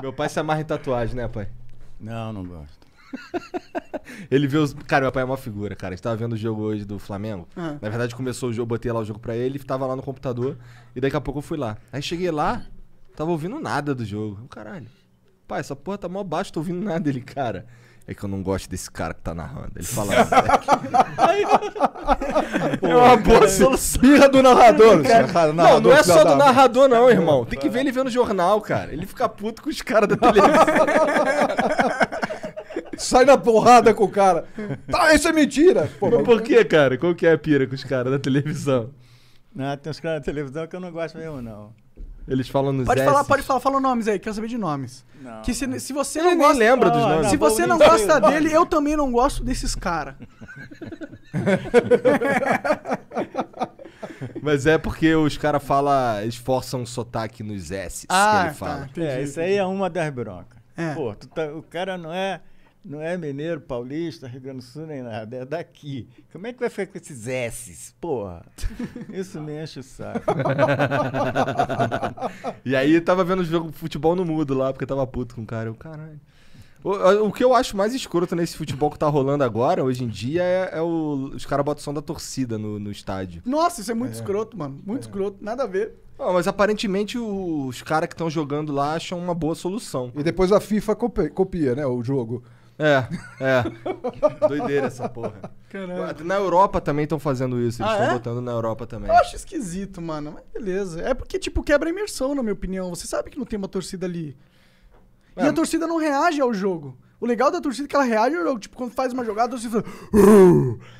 Meu pai se amarra em tatuagem, né, pai? Não, não gosto. Ele vê os. Cara, meu pai é uma figura, cara. A gente tava vendo o jogo hoje do Flamengo. Uhum. Na verdade, começou o jogo, botei lá o jogo pra ele, tava lá no computador. E daqui a pouco eu fui lá. Aí cheguei lá, tava ouvindo nada do jogo. Caralho. Pai, essa porra tá mó baixo, tô ouvindo nada dele, cara é que eu não gosto desse cara que tá narrando. Ele fala. é uma boa cara, solução. Birra do narrador, cara. Cara, é narrador, Não, não é só do narrador, não, irmão. Tem que ver ele vendo jornal, cara. Ele fica puto com os caras da televisão. Sai na porrada com o cara. Tá, isso é mentira. Porra. mas por que, cara? Qual que é a pira com os caras da televisão? Não, tem uns caras da televisão que eu não gosto mesmo, não. Eles falam nos Pode falar, pode falar, fala nomes aí, quero saber de nomes. Não. Que se, se você não gosta. nem lembra dos ah, nomes. se você não gosta dele, eu também não gosto desses caras. Mas é porque os caras falam, eles forçam o sotaque nos S ah, que ele tá, fala. Tá, é, isso aí é uma das broncas. É. Pô, tá, o cara não é não é mineiro, paulista, Rio Grande do Sul, nem nada, é daqui. Como é que vai ficar com esses S's, porra? Isso me enche o saco. e aí tava vendo o jogo futebol no mudo lá, porque tava puto com o cara. Eu, caralho. O, que eu acho mais escroto nesse futebol que tá rolando agora, hoje em dia, é, é o, os caras botam som da torcida no, no, estádio. Nossa, isso é muito é. escroto, mano. Muito é. escroto, nada a ver. Não, mas aparentemente os caras que estão jogando lá acham uma boa solução. E depois a FIFA copia, né, o jogo. É, é. Doideira essa porra. Caralho. Na Europa também estão fazendo isso. Eles estão ah, é? botando na Europa também. Eu acho esquisito, mano. Mas beleza. É porque, tipo, quebra a imersão, na minha opinião. Você sabe que não tem uma torcida ali. É. E a torcida não reage ao jogo. O legal da torcida é que ela reage ao jogo. Tipo, quando faz uma jogada, você fala.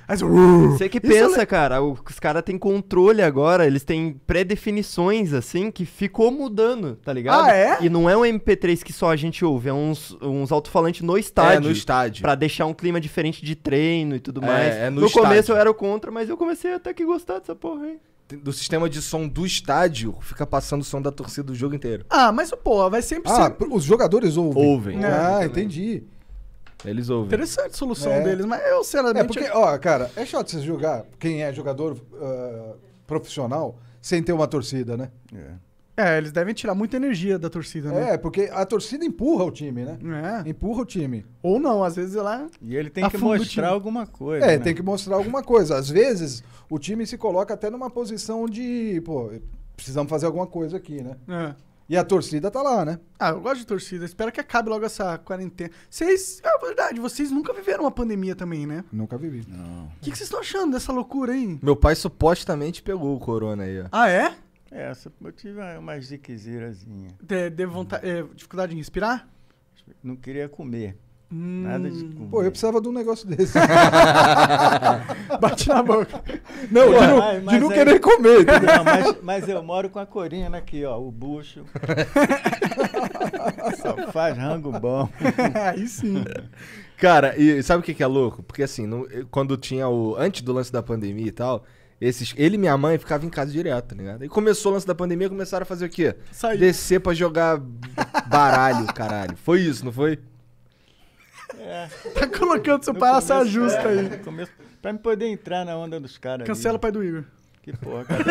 Aí você que é pensa, é... cara. Os caras têm controle agora. Eles têm pré-definições, assim, que ficou mudando, tá ligado? Ah, é? E não é um MP3 que só a gente ouve. É uns, uns alto-falantes no estádio. É, no estádio. Pra deixar um clima diferente de treino e tudo é, mais. É, no, no estádio. começo eu era contra, mas eu comecei até que gostar dessa porra, hein? do sistema de som do estádio fica passando o som da torcida o jogo inteiro. Ah, mas pô, vai sempre ah, ser. Os jogadores ouvem. Ouvem. ah, é, entendi. Eles ouvem. Interessante a solução é. deles, mas eu sinceramente. É porque, ó, cara, é chato você jogar, quem é jogador uh, profissional, sem ter uma torcida, né? É. É, eles devem tirar muita energia da torcida, né? É, porque a torcida empurra o time, né? É. Empurra o time. Ou não, às vezes ela. E ele tem que mostrar alguma coisa. É, né? tem que mostrar alguma coisa. Às vezes o time se coloca até numa posição de, pô, precisamos fazer alguma coisa aqui, né? É. E a torcida tá lá, né? Ah, eu gosto de torcida. Espero que acabe logo essa quarentena. Vocês. É verdade, vocês nunca viveram uma pandemia também, né? Nunca vivi. Não. O que vocês estão achando dessa loucura aí? Meu pai supostamente pegou o corona aí, ó. Ah, é? É, essa eu tive uma ziquezeirazinha. De, de vontade, uhum. eh, é, dificuldade em respirar? Não queria comer. Hum. Nada de comer. Pô, eu precisava de um negócio desse. Bate na boca. Não, Pô, de, não, mas, de não querer comer. Não, mas, mas, eu moro com a Corina aqui, ó, o bucho. Só faz rango bom. aí sim. Cara, e sabe o que, que é louco? Porque assim, eh, quando tinha o. Antes do lance da pandemia e tal, esses, ele e minha mãe ficavam em casa direto, tá ligado? E começou o lance da pandemia, começaram a fazer o quê? Sair. Descer pra jogar baralho, caralho. Foi isso, não foi? É. Tá colocando seu palhaço justa é, aí. Começo, pra me poder entrar na onda dos caras. Cancela o pai do Igor. Que porra, cara.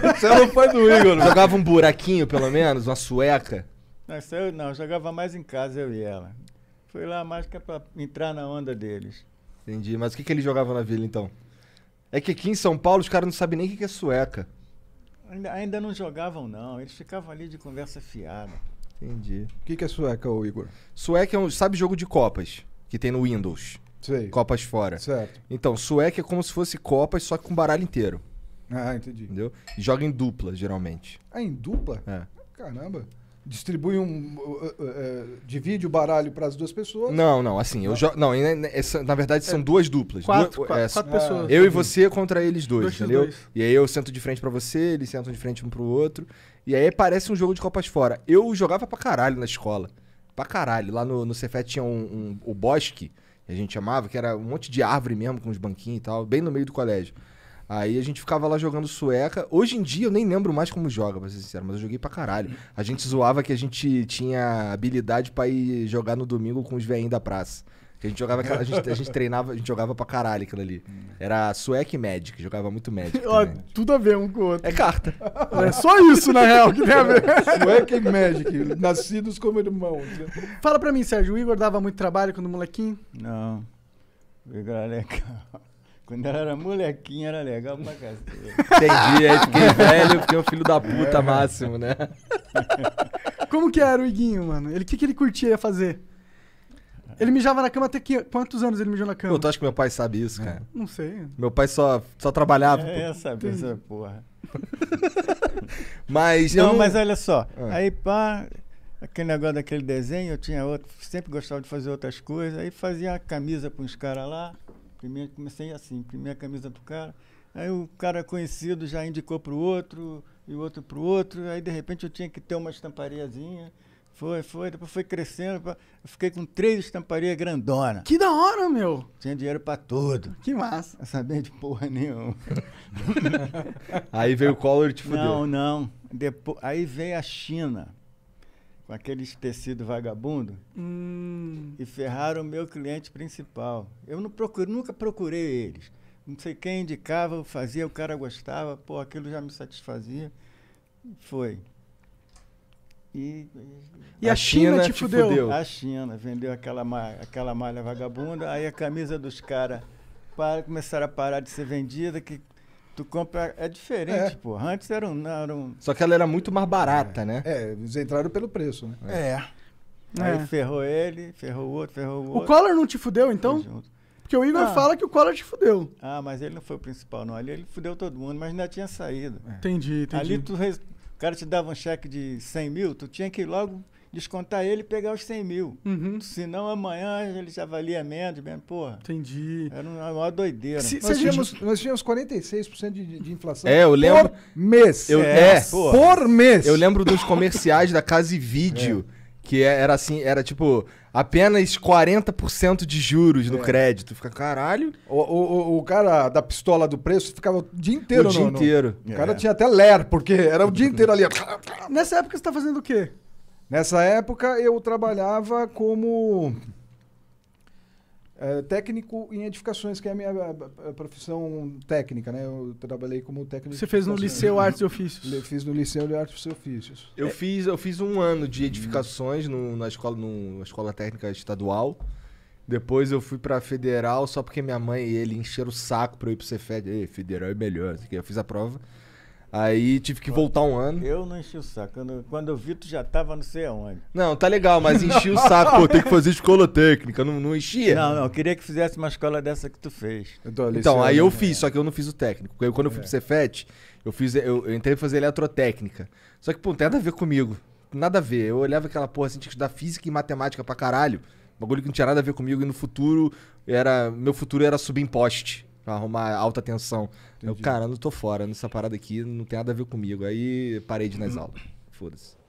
Cancela é o pai do Igor. Jogava um buraquinho, pelo menos, uma sueca. Não, eu, não, eu jogava mais em casa, eu e ela. Foi lá mais que é pra entrar na onda deles. Entendi. Mas o que, que ele jogava na vila, então? É que aqui em São Paulo os caras não sabem nem o que, que é sueca. Ainda, ainda não jogavam, não. Eles ficavam ali de conversa fiada. Entendi. O que, que é sueca, ô Igor? Sueca é um. Sabe jogo de Copas? Que tem no Windows. Sei. Copas fora. Certo. Então, sueca é como se fosse Copas, só que com baralho inteiro. Ah, entendi. Entendeu? E joga em dupla, geralmente. Ah, em dupla? É. Caramba distribui um. Uh, uh, uh, divide o baralho para as duas pessoas? Não, não, assim, eu jogo. Não, né, né, essa, na verdade são é, duas duplas. Quatro, quatro, quatro pessoas. É, eu e você contra eles dois, dois entendeu? Dois. E aí eu sento de frente para você, eles sentam de frente um pro outro. E aí parece um jogo de Copas Fora. Eu jogava pra caralho na escola. Pra caralho. Lá no, no Cefet tinha um, um, o bosque, que a gente chamava, que era um monte de árvore mesmo, com uns banquinhos e tal, bem no meio do colégio. Aí a gente ficava lá jogando sueca. Hoje em dia eu nem lembro mais como joga, pra ser sincero, mas eu joguei pra caralho. A gente zoava que a gente tinha habilidade pra ir jogar no domingo com os veinhos da praça. a gente jogava, a gente, a gente treinava, a gente jogava pra caralho aquilo ali. Era sueca e Magic, jogava muito Magic. Ó, tudo a ver um com o outro. É carta. É só isso, na real, que tem a ver. Sueca e Magic, nascidos como irmãos. Né? Fala pra mim, Sérgio, o Igor dava muito trabalho quando molequinho? Não. O Igor era legal. Quando ela era molequinha, era legal pra cacete. Entendi, aí fiquei velho, fiquei o filho da puta é. máximo, né? Como que era o Iguinho, mano? O que, que ele curtia fazer? Ele mijava na cama até que, quantos anos ele mijou na cama? Pô, tu acha que meu pai sabe isso, é. cara? Não sei. Meu pai só, só trabalhava. É, eu sabia essa porra. mas não, não, mas olha só. Ah. Aí, pá, aquele negócio daquele desenho, eu tinha outro, sempre gostava de fazer outras coisas. Aí fazia a camisa para uns caras lá. Primeiro comecei assim, primeira camisa do cara. Aí o cara conhecido já indicou para o outro, e o outro para o outro. Aí, de repente, eu tinha que ter uma estampariazinha. Foi, foi. Depois foi crescendo. Eu fiquei com três estamparias grandona. Que da hora, meu! Tinha dinheiro para tudo. Que massa. Não sabia de porra nenhuma. aí veio o Collor e te fudeu. Não, não. Depois, aí veio a China com aqueles tecidos vagabundo hum. e ferraram o meu cliente principal. Eu não procuro, nunca procurei eles. Não sei quem indicava, eu fazia, o cara gostava, pô, aquilo já me satisfazia. Foi. E, e a, a China, China, te, fudeu. fudeu. A China vendeu aquela malha, aquela malha vagabunda, aí a camisa dos caras começaram a parar de ser vendida, que Tu compra. É diferente, é. pô. Antes era um, era um. Só que ela era muito mais barata, é. né? É, eles entraram pelo preço, né? É. é. Aí é. ferrou ele, ferrou o outro, ferrou o outro. O Collor não te fudeu, então? Porque o Igor ah. fala que o Collor te fudeu. Ah, mas ele não foi o principal, não. Ali ele fudeu todo mundo, mas ainda tinha saído. Entendi, entendi. Ali tu, o cara te dava um cheque de 100 mil, tu tinha que ir logo descontar ele e pegar os 100 mil. Uhum. Senão amanhã ele já valia menos, mesmo, porra. Entendi. Era uma, doideira. Se, nós, tínhamos, nós tínhamos 46% de, de inflação é, eu lembro, por mês. Eu, é, é por mês. Eu lembro dos comerciais da Casa e Vídeo. É. Que é, era assim, era tipo, apenas 40% de juros é. no crédito. Fica, caralho. O, o, o cara da pistola do preço ficava o dia inteiro. O dia inteiro. No... O cara é. tinha até ler, porque era o dia inteiro ali. Nessa época você tá fazendo o quê? Nessa época eu trabalhava como é, técnico em edificações, que é a minha a, a profissão técnica, né? Eu trabalhei como técnico. Você fez no Liceu Artes e Ofícios? Eu fiz no Liceu de Artes e Ofícios. Eu, é. fiz, eu fiz um ano de edificações no, na escola, no, na escola técnica estadual. Depois eu fui pra federal só porque minha mãe e ele encheram o saco pra eu ir pro Cefed. Ei, federal é melhor. Eu fiz a prova. Aí tive que voltar um ano. Eu não enchi o saco. Quando, quando eu vi, tu já tava não sei aonde. Não, tá legal, mas enchi o saco. Pô, tem que fazer escola técnica. Não, não enchia? Não, não. Eu queria que fizesse uma escola dessa que tu fez. Então, aí eu fiz, é. só que eu não fiz o técnico. Eu, quando eu fui é. pro Cefet, eu, fiz, eu, eu entrei pra fazer eletrotécnica. Só que, pô, não tem nada a ver comigo. Nada a ver. Eu olhava aquela porra assim, tinha que estudar física e matemática pra caralho. Bagulho que não tinha nada a ver comigo. E no futuro, era meu futuro era subir em poste pra arrumar alta tensão. Entendi. Eu, cara, não tô fora nessa parada aqui, não tem nada a ver comigo. Aí parei de ir nas aulas. Foda-se.